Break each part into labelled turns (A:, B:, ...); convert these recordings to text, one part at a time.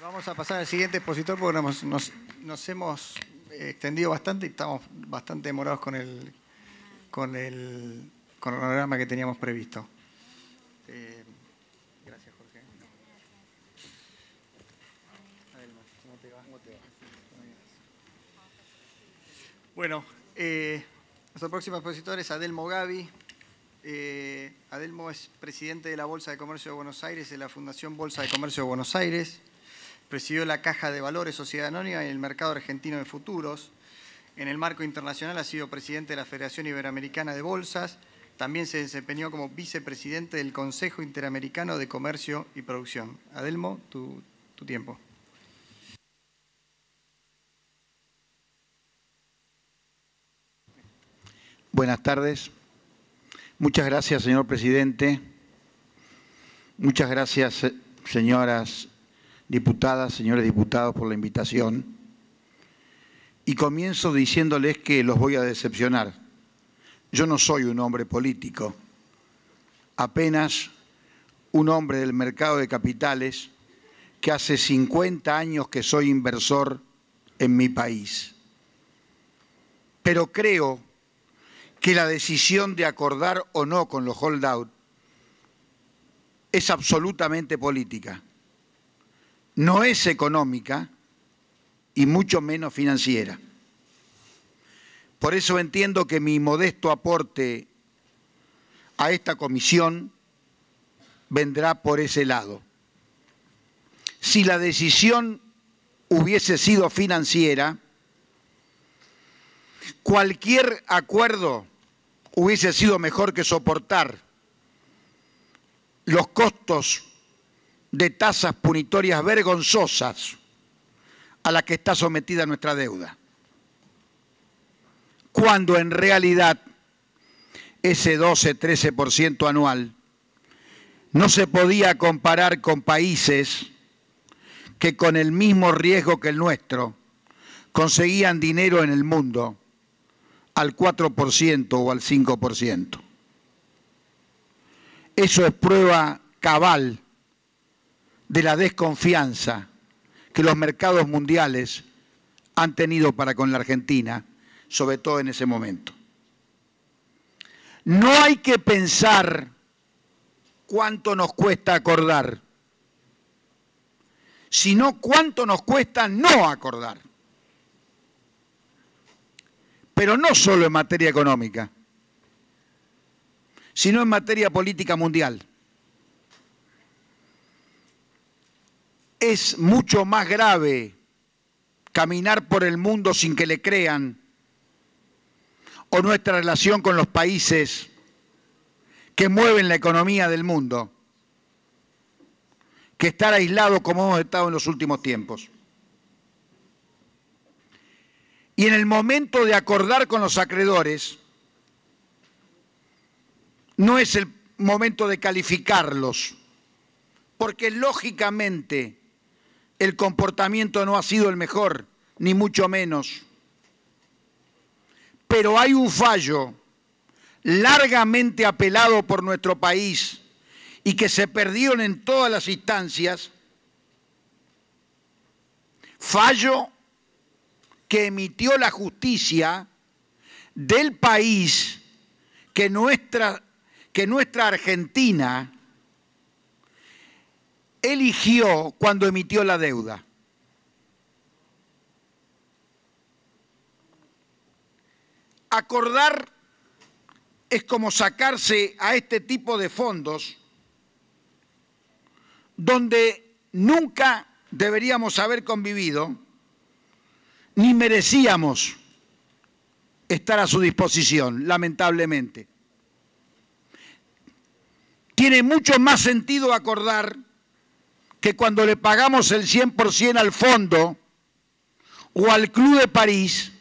A: vamos a pasar al siguiente expositor porque nos, hemos
B: extendido bastante y estamos bastante demorados con el, con el cronograma que teníamos previsto. Eh, gracias, Jorge. te Bueno, nuestro próximo expositor es Adelmo Gavi. Eh, Adelmo es presidente de la Bolsa de Comercio de Buenos Aires, de la Fundación Bolsa de Comercio de Buenos Aires presidió la Caja de Valores Sociedad Anónima y el Mercado Argentino de Futuros. En el marco internacional ha sido presidente de la Federación Iberoamericana de Bolsas. También se desempeñó como vicepresidente del Consejo Interamericano de Comercio y Producción. Adelmo, tu, tiempo.
C: Buenas tardes. Muchas gracias, señor presidente. Muchas gracias, señoras diputadas, señores diputados, por la invitación. Y comienzo diciéndoles que los voy a decepcionar. Yo no soy un hombre político, apenas un hombre del mercado de capitales que hace 50 años que soy inversor en mi país. Pero creo que la decisión de acordar o no con los holdout es absolutamente política no es económica y mucho menos financiera. Por eso entiendo que mi modesto aporte a esta comisión vendrá por ese lado. Si la decisión hubiese sido financiera, cualquier acuerdo hubiese sido mejor que soportar los costos de tasas punitorias vergonzosas a las que está sometida nuestra deuda, cuando en realidad ese 12-13% anual no se podía comparar con países que con el mismo riesgo que el nuestro conseguían dinero en el mundo al 4% o al 5%. Eso es prueba cabal de la desconfianza que los mercados mundiales han tenido para con la Argentina, sobre todo en ese momento. No hay que pensar cuánto nos cuesta acordar, sino cuánto nos cuesta no acordar. Pero no solo en materia económica, sino en materia política mundial. Es mucho más grave caminar por el mundo sin que le crean o nuestra relación con los países que mueven la economía del mundo que estar aislado como hemos estado en los últimos tiempos. Y en el momento de acordar con los acreedores, no es el momento de calificarlos, porque lógicamente el comportamiento no ha sido el mejor, ni mucho menos. Pero hay un fallo largamente apelado por nuestro país y que se perdió en todas las instancias, fallo que emitió la justicia del país que nuestra, que nuestra Argentina eligió cuando emitió la deuda? Acordar es como sacarse a este tipo de fondos donde nunca deberíamos haber convivido ni merecíamos estar a su disposición, lamentablemente. Tiene mucho más sentido acordar que cuando le pagamos el 100% al fondo o al Club de París,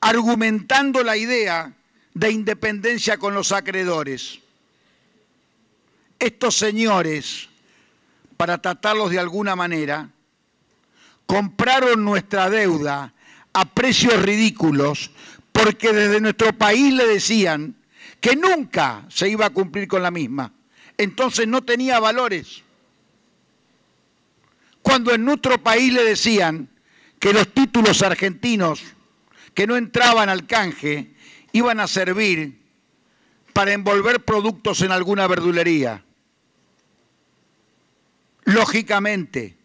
C: argumentando la idea de independencia con los acreedores. Estos señores, para tratarlos de alguna manera, compraron nuestra deuda a precios ridículos porque desde nuestro país le decían que nunca se iba a cumplir con la misma. Entonces no tenía valores cuando en nuestro país le decían que los títulos argentinos que no entraban al canje iban a servir para envolver productos en alguna verdulería. Lógicamente,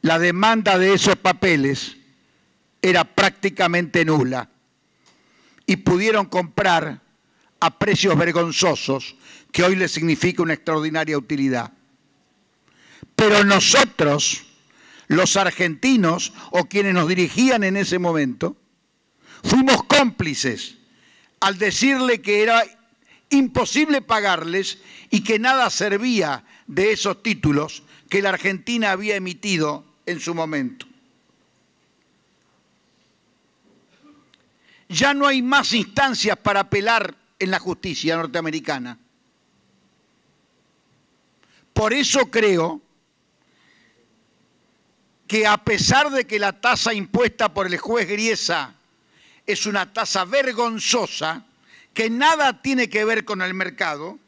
C: la demanda de esos papeles era prácticamente nula y pudieron comprar a precios vergonzosos que hoy les significa una extraordinaria utilidad. Pero nosotros, los argentinos o quienes nos dirigían en ese momento, fuimos cómplices al decirle que era imposible pagarles y que nada servía de esos títulos que la Argentina había emitido en su momento. Ya no hay más instancias para apelar en la justicia norteamericana. Por eso creo que a pesar de que la tasa impuesta por el juez Griesa es una tasa vergonzosa, que nada tiene que ver con el mercado,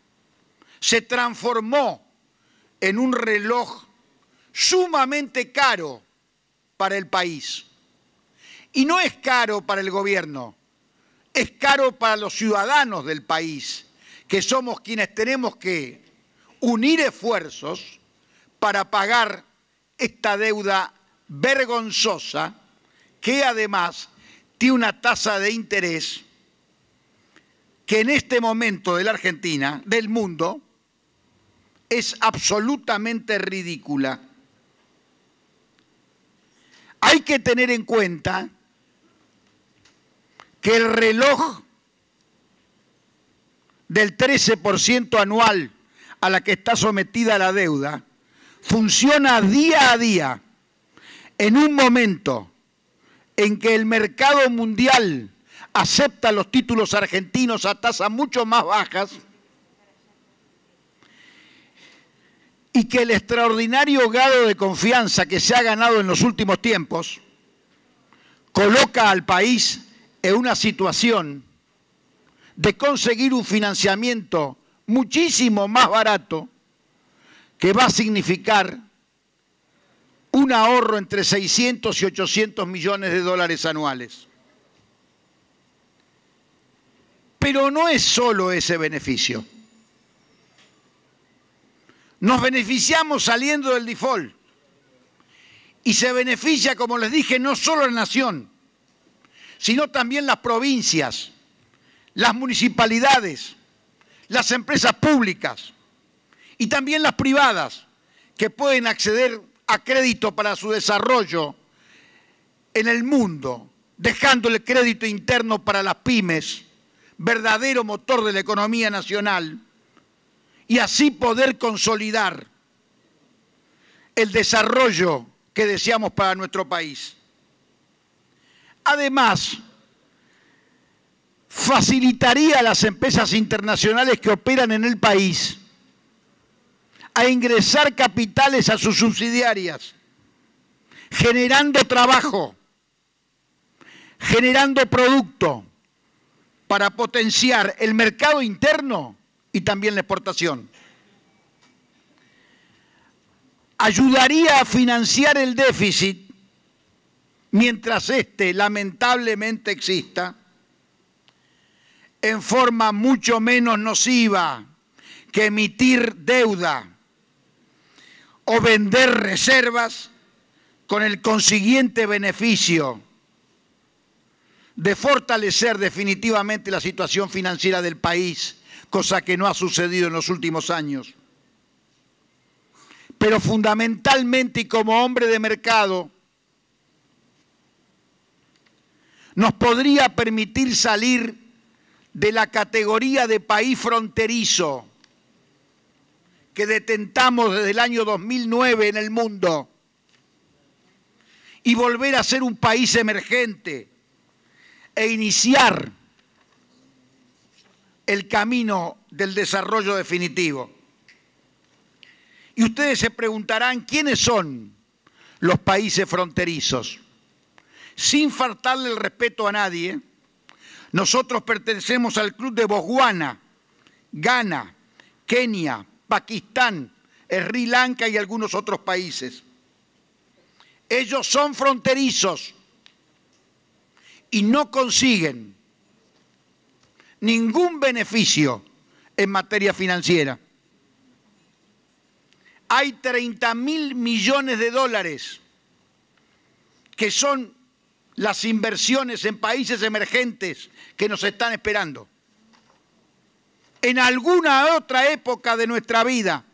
C: se transformó en un reloj sumamente caro para el país. Y no es caro para el gobierno, es caro para los ciudadanos del país, que somos quienes tenemos que unir esfuerzos para pagar esta deuda vergonzosa que además tiene una tasa de interés que en este momento de la Argentina, del mundo, es absolutamente ridícula. Hay que tener en cuenta que el reloj del 13% anual a la que está sometida la deuda funciona día a día en un momento en que el mercado mundial acepta los títulos argentinos a tasas mucho más bajas y que el extraordinario grado de confianza que se ha ganado en los últimos tiempos coloca al país en una situación de conseguir un financiamiento muchísimo más barato que va a significar un ahorro entre 600 y 800 millones de dólares anuales. Pero no es solo ese beneficio. Nos beneficiamos saliendo del default. Y se beneficia, como les dije, no solo la nación, sino también las provincias, las municipalidades, las empresas públicas y también las privadas que pueden acceder a crédito para su desarrollo en el mundo, dejando el crédito interno para las pymes, verdadero motor de la economía nacional, y así poder consolidar el desarrollo que deseamos para nuestro país. Además, facilitaría a las empresas internacionales que operan en el país a ingresar capitales a sus subsidiarias, generando trabajo, generando producto para potenciar el mercado interno y también la exportación. Ayudaría a financiar el déficit mientras este lamentablemente exista, en forma mucho menos nociva que emitir deuda o vender reservas con el consiguiente beneficio de fortalecer definitivamente la situación financiera del país, cosa que no ha sucedido en los últimos años. Pero fundamentalmente y como hombre de mercado, nos podría permitir salir de la categoría de país fronterizo que detentamos desde el año 2009 en el mundo y volver a ser un país emergente e iniciar el camino del desarrollo definitivo. Y ustedes se preguntarán quiénes son los países fronterizos. Sin faltarle el respeto a nadie, nosotros pertenecemos al club de Botswana, Ghana, Kenia, Pakistán, Sri Lanka y algunos otros países. Ellos son fronterizos y no consiguen ningún beneficio en materia financiera. Hay 30 mil millones de dólares que son las inversiones en países emergentes que nos están esperando en alguna otra época de nuestra vida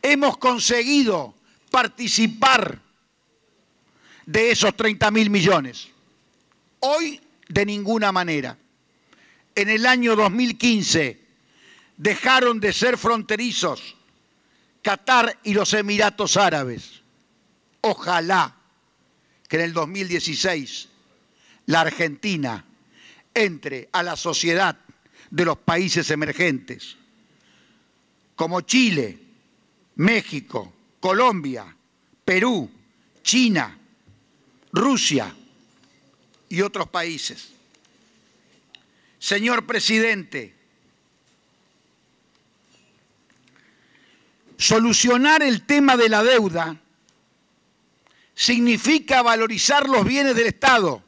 C: hemos conseguido participar de esos 30 mil millones. Hoy, de ninguna manera. En el año 2015 dejaron de ser fronterizos Qatar y los Emiratos Árabes. Ojalá que en el 2016 la Argentina entre a la sociedad de los países emergentes, como Chile, México, Colombia, Perú, China, Rusia y otros países. Señor presidente, solucionar el tema de la deuda significa valorizar los bienes del Estado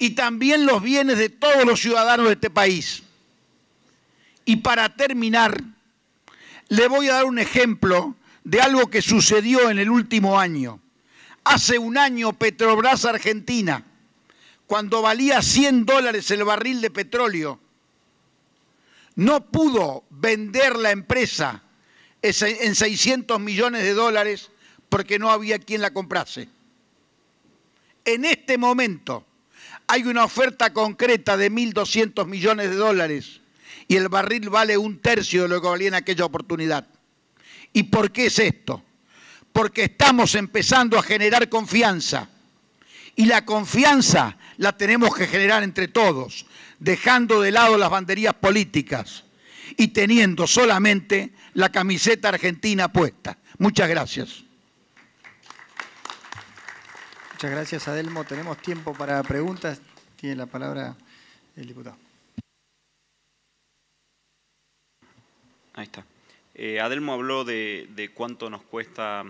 C: y también los bienes de todos los ciudadanos de este país. Y para terminar, le voy a dar un ejemplo de algo que sucedió en el último año. Hace un año Petrobras Argentina, cuando valía 100 dólares el barril de petróleo, no pudo vender la empresa en 600 millones de dólares porque no había quien la comprase. En este momento, hay una oferta concreta de 1.200 millones de dólares y el barril vale un tercio de lo que valía en aquella oportunidad. ¿Y por qué es esto? Porque estamos empezando a generar confianza y la confianza la tenemos que generar entre todos, dejando de lado las banderías políticas y teniendo solamente la camiseta argentina puesta. Muchas gracias.
B: Muchas gracias, Adelmo. Tenemos tiempo para preguntas. Tiene la palabra el diputado.
C: Ahí está.
D: Eh, Adelmo habló de, cuánto nos cuesta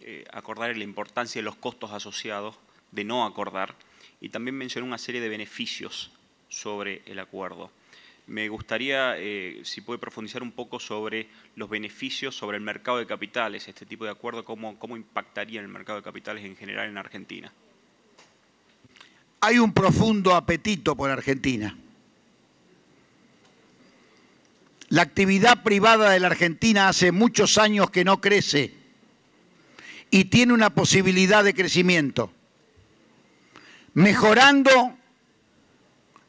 D: eh, acordar y la importancia de los costos asociados de no acordar
C: y también mencionó una serie de beneficios sobre el acuerdo. Me gustaría, eh, si puede profundizar un poco sobre los beneficios sobre el mercado de capitales, este tipo de acuerdo, cómo, cómo impactaría en el mercado de capitales en general en Argentina. Hay un profundo apetito por Argentina. La actividad privada de la Argentina hace muchos años que no crece y tiene una posibilidad de crecimiento, mejorando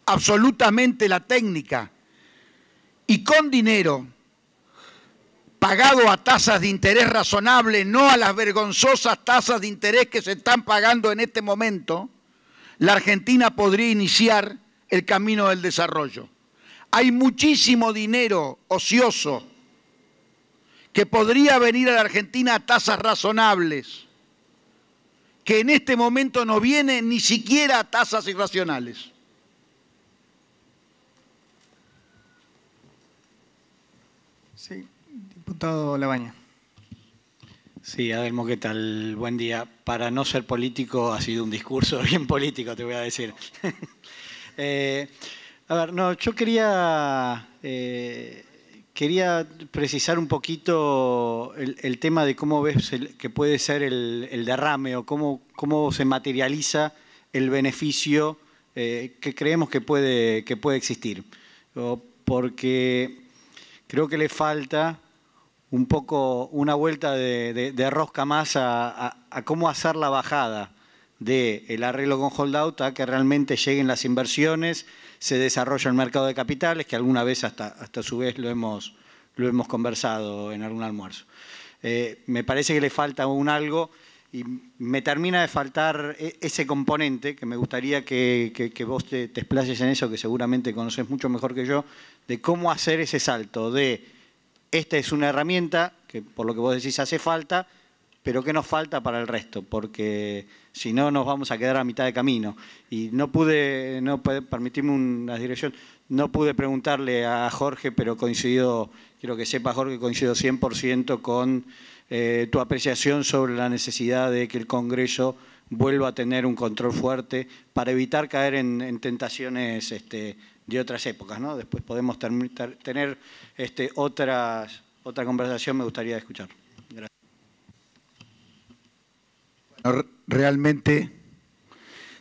C: absolutamente la técnica y con dinero pagado a tasas de interés razonable, no a las vergonzosas tasas de interés que se están pagando en este momento, la Argentina podría iniciar el camino del desarrollo. Hay muchísimo dinero ocioso que podría venir a la Argentina a tasas razonables, que en este momento no viene ni siquiera a tasas irracionales.
D: Diputado Labaña. Sí, Adelmo, ¿qué tal? Buen día. Para no ser político ha sido un discurso bien político, te voy a decir. Eh, a ver, no, yo quería, eh, quería precisar un poquito el, tema de cómo ves que puede ser el, derrame o cómo, se materializa el beneficio eh, que creemos que puede, que puede existir. porque creo que le falta un poco una vuelta de, rosca más a, cómo hacer la bajada del arreglo con holdout a que realmente lleguen las inversiones, se desarrolla el mercado de capitales, que alguna vez hasta, hasta su vez lo hemos, lo hemos conversado en algún almuerzo. Eh, me parece que le falta un algo y me termina de faltar e, ese componente que me gustaría que, vos te, desplaces en eso, que seguramente conoces mucho mejor que yo, de cómo hacer ese salto de esta es una herramienta que por lo que vos decís hace falta, pero que nos falta para el resto? Porque si no nos vamos a quedar a mitad de camino. Y no pude, no permitirme una dirección, no pude preguntarle a Jorge, pero coincido, quiero que sepa Jorge, coincido 100% con eh, tu apreciación sobre la necesidad de que el Congreso vuelva a tener un control fuerte para evitar caer en, tentaciones este, de otras épocas, ¿no? Después podemos tener este, otras, otra conversación, me gustaría escuchar.
C: realmente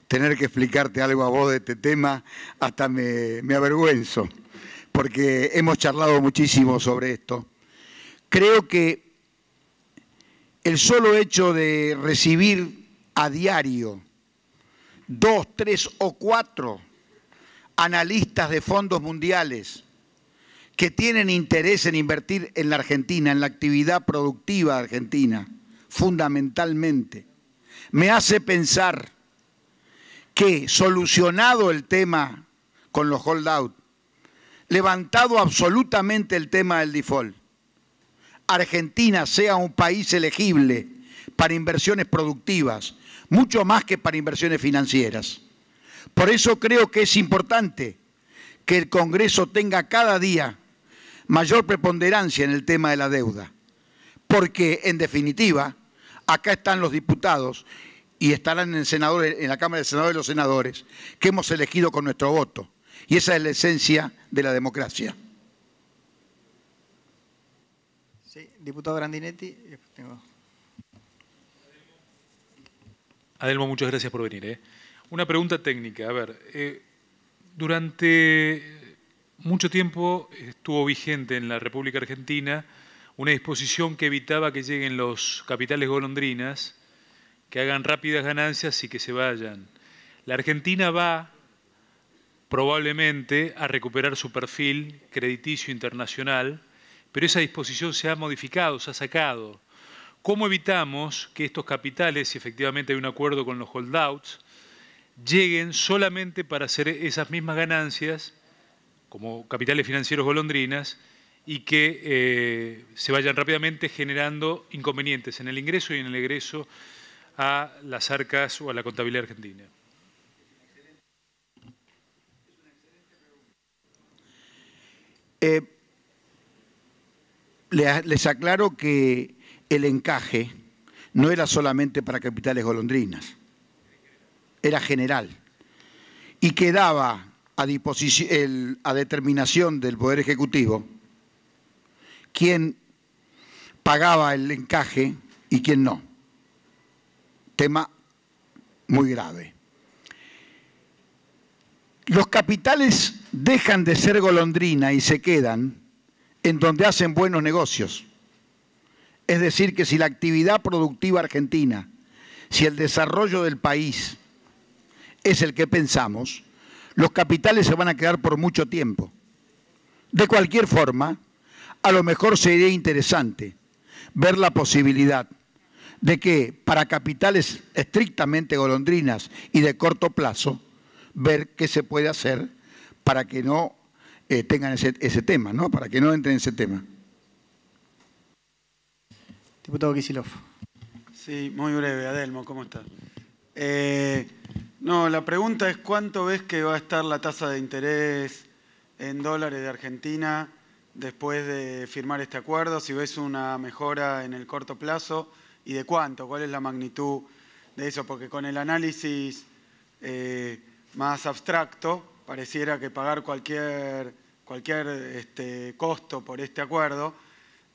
C: tener que explicarte algo a vos de este tema hasta me, me avergüenzo, porque hemos charlado muchísimo sobre esto. Creo que el solo hecho de recibir a diario dos, tres o cuatro analistas de fondos mundiales que tienen interés en invertir en la Argentina, en la actividad productiva argentina, fundamentalmente, me hace pensar que solucionado el tema con los holdouts, levantado absolutamente el tema del default, Argentina sea un país elegible para inversiones productivas, mucho más que para inversiones financieras. Por eso creo que es importante que el Congreso tenga cada día mayor preponderancia en el tema de la deuda, porque en definitiva acá están los diputados y estarán en, la Cámara de Senadores los senadores que hemos elegido con nuestro voto. Y esa es la esencia de la democracia.
B: Sí, diputado Grandinetti. Eh,
A: Adelmo, muchas gracias por venir. ¿eh?
C: Una pregunta técnica. A ver, eh,
A: durante mucho tiempo
C: estuvo vigente en la República Argentina una disposición que evitaba que lleguen los capitales golondrinas, que hagan rápidas ganancias y que se vayan. La Argentina va probablemente a recuperar su perfil crediticio internacional, pero esa disposición se ha modificado, se ha sacado. ¿Cómo evitamos que estos capitales, si efectivamente hay un acuerdo con los holdouts, lleguen solamente para hacer esas mismas ganancias, como capitales financieros golondrinas, y que eh, se vayan rápidamente generando inconvenientes en el ingreso y en el egreso a las arcas o a la contabilidad argentina. Eh, les aclaro que el encaje no era solamente para capitales golondrinas era general y quedaba a, a determinación del Poder Ejecutivo quién pagaba el encaje y quién no. Tema muy grave. Los capitales dejan de ser golondrina y se quedan en donde hacen buenos negocios. Es decir, que si la actividad productiva argentina, si el desarrollo del país, es el que pensamos, los capitales se van a quedar por mucho tiempo. De cualquier forma, a lo mejor sería interesante ver la posibilidad de que para capitales estrictamente golondrinas y de corto plazo, ver qué se puede hacer para que no eh, tengan ese, tema, ¿no? para que no entren en ese tema. Diputado Kisilov.
A: Sí, muy breve. Adelmo, ¿cómo está? Eh, no, la pregunta es cuánto ves que va a estar la tasa de interés en dólares de Argentina después de firmar este acuerdo, si ves una mejora en el corto plazo y de cuánto, cuál es la magnitud de eso, porque con el análisis eh, más abstracto pareciera que pagar cualquier, cualquier este, costo por este acuerdo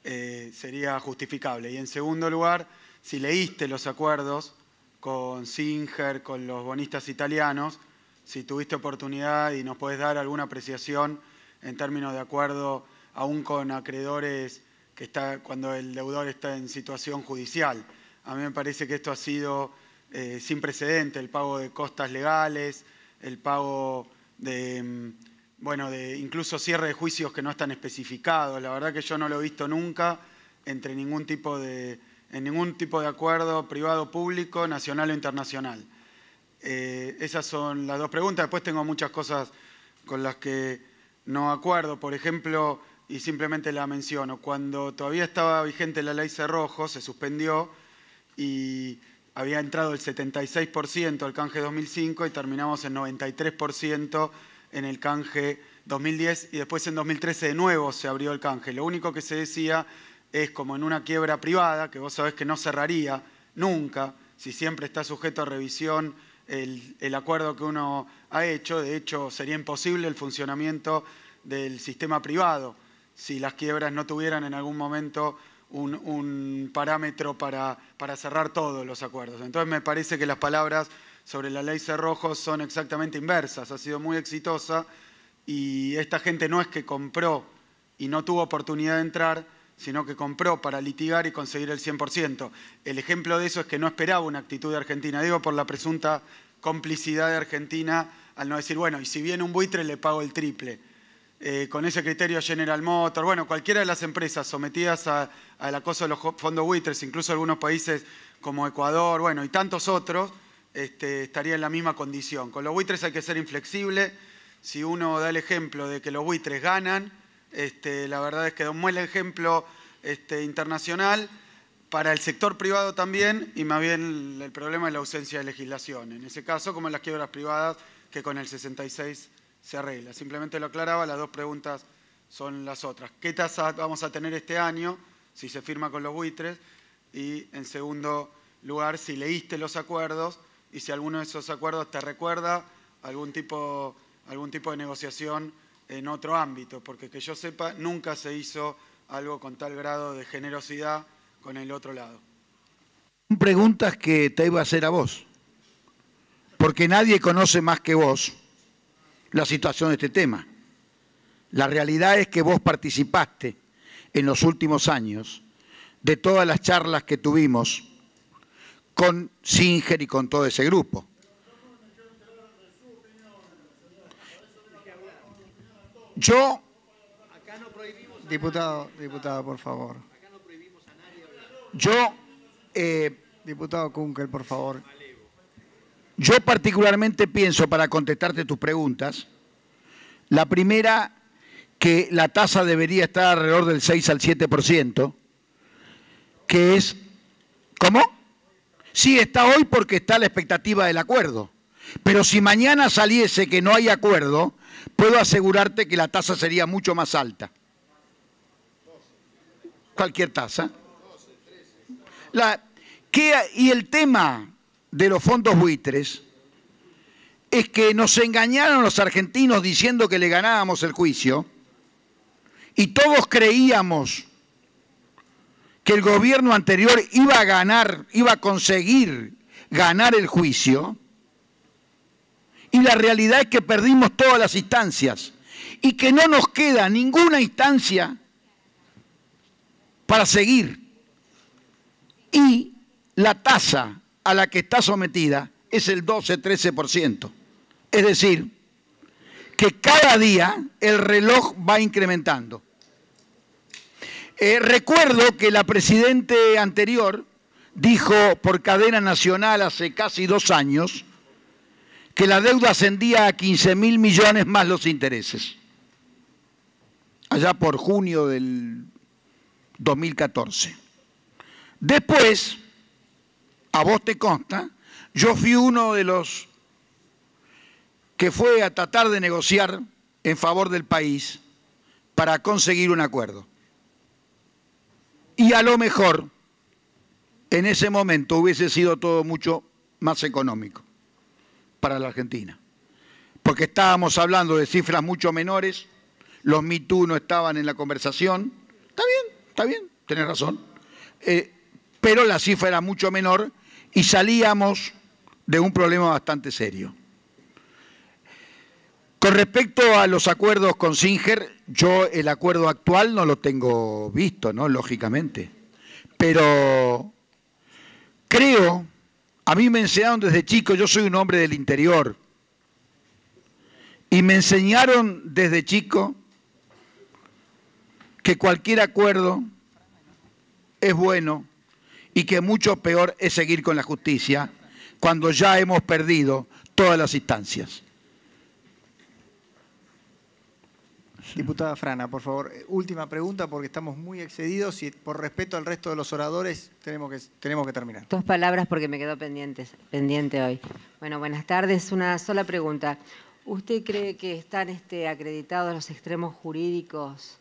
A: eh, sería justificable. Y en segundo lugar, si leíste los acuerdos con Singer, con los bonistas italianos, si tuviste oportunidad y nos podés dar alguna apreciación en términos de acuerdo aún con acreedores que está cuando el deudor está en situación judicial. A mí me parece que esto ha sido eh, sin precedente, el pago de costas legales, el pago de, mm, bueno, de incluso cierre de juicios que no están especificados. La verdad que yo no lo he visto nunca entre ningún tipo de, en ningún tipo de acuerdo privado, público, nacional o internacional. Eh, esas son las dos preguntas. Después tengo muchas cosas con las que no acuerdo. Por ejemplo, y simplemente la menciono, cuando todavía estaba vigente la ley Cerrojo, se suspendió y había entrado el 76% al canje 2005 y terminamos en 93% en el canje 2010 y después en 2013 de nuevo se abrió el canje. Lo único que se decía es como en una quiebra privada, que vos sabés que no cerraría nunca, si siempre está sujeto a revisión el, acuerdo que uno ha hecho. De hecho, sería imposible el funcionamiento del sistema privado si las quiebras no tuvieran en algún momento un, parámetro para, para cerrar todos los acuerdos. Entonces me parece que las palabras sobre la ley Cerrojo son exactamente inversas. Ha sido muy exitosa y esta gente no es que compró y no tuvo oportunidad de entrar, sino que compró para litigar y conseguir el 100%. El ejemplo de eso es que no esperaba una actitud de Argentina, digo por la presunta complicidad de Argentina al no decir, bueno, y si viene un buitre le pago el triple. Eh, con ese criterio General Motors, bueno, cualquiera de las empresas sometidas al acoso de los fondos buitres, incluso algunos países como Ecuador, bueno, y tantos otros, estarían estaría en la misma condición. Con los buitres hay que ser inflexible. Si uno da el ejemplo de que los buitres ganan, este, la verdad es que da un buen ejemplo este, internacional para el sector privado también y más bien el problema de la ausencia de legislación. En ese caso, como en las quiebras privadas, que con el 66 se arregla. Simplemente lo aclaraba, las dos preguntas son las otras. ¿Qué tasa vamos a tener este año si se firma con los buitres? Y en segundo lugar, si leíste los acuerdos y si alguno de esos acuerdos te recuerda algún tipo de negociación en otro ámbito, porque que yo sepa, nunca se hizo algo con tal grado de generosidad con el otro lado.
C: Preguntas que te iba a hacer a vos, porque nadie conoce más que vos la situación de este tema. La realidad es que vos participaste en los últimos años de todas las charlas que tuvimos con Singer y con todo ese grupo. Yo...
B: diputado, diputado, por favor. Yo,
C: eh, diputado Kunkel, por favor. Yo particularmente pienso, para contestarte tus preguntas, la primera, que la tasa debería estar alrededor del 6 al 7%, que es... ¿Cómo? Sí, está hoy porque está la expectativa del acuerdo. Pero si mañana saliese que no hay acuerdo, puedo asegurarte que la tasa sería mucho más alta. Cualquier tasa. y el tema de los fondos buitres es que nos engañaron los argentinos diciendo que le ganábamos el juicio y todos creíamos que el gobierno anterior iba a ganar, iba a conseguir ganar el juicio y la realidad es que perdimos todas las instancias y que no nos queda ninguna instancia para seguir. Y la tasa a la que está sometida es el 12-13%. Es decir, que cada día el reloj va incrementando. Eh, recuerdo que la presidente anterior dijo por cadena nacional hace casi dos años que la deuda ascendía a 15 mil millones más los intereses, allá por junio del 2014. Después, a vos te consta, yo fui uno de los que fue a tratar de negociar en favor del país para conseguir un acuerdo. Y a lo mejor en ese momento hubiese sido todo mucho más económico para la Argentina. Porque estábamos hablando de cifras mucho menores, los Me no estaban en la conversación. Está bien, está bien, tenés razón. Eh, pero la cifra era mucho menor y salíamos de un problema bastante serio. Con respecto a los acuerdos con Singer, yo el acuerdo actual no lo tengo visto, ¿no? Lógicamente. Pero creo a mí me enseñaron desde chico, yo soy un hombre del interior, y me enseñaron desde chico que cualquier acuerdo es bueno y que mucho peor es seguir con la justicia cuando ya hemos perdido todas las instancias.
B: Diputada Frana, por favor, eh, última pregunta porque estamos muy excedidos y por respeto al resto de los oradores tenemos que, tenemos que terminar.
D: Dos palabras porque me quedo pendiente, hoy. Bueno, buenas tardes. Una sola pregunta. ¿Usted cree que están este, acreditados los extremos jurídicos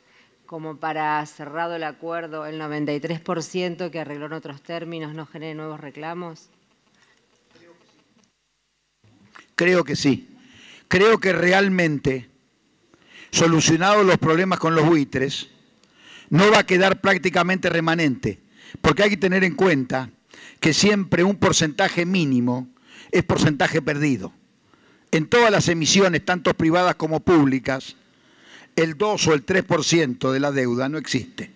D: como para cerrado el acuerdo el 93% que arregló en otros términos no genere nuevos reclamos?
C: Creo que sí. Creo que realmente solucionados los problemas con los buitres, no va a quedar prácticamente remanente, porque hay que tener en cuenta que siempre un porcentaje mínimo es porcentaje perdido. En todas las emisiones, tanto privadas como públicas, el 2 o el 3% de la deuda no existe.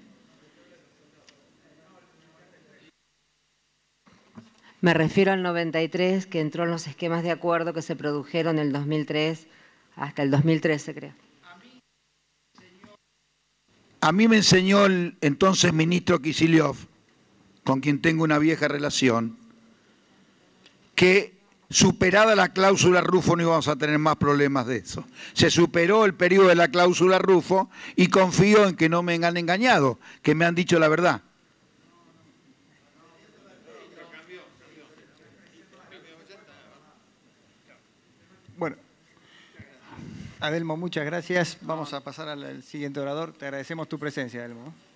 D: Me refiero al 93, que entró en los esquemas de acuerdo que se produjeron en el 2003 hasta el 2013, creo.
C: A mí me enseñó el entonces ministro Kisiliov, con quien tengo una vieja relación, que superada la cláusula Rufo no íbamos a tener más problemas de eso. Se superó el periodo de la cláusula Rufo y confío en que no me han engañado, que me han dicho la verdad.
B: Adelmo, muchas gracias. Vamos a pasar al siguiente orador. Te agradecemos tu presencia, Adelmo.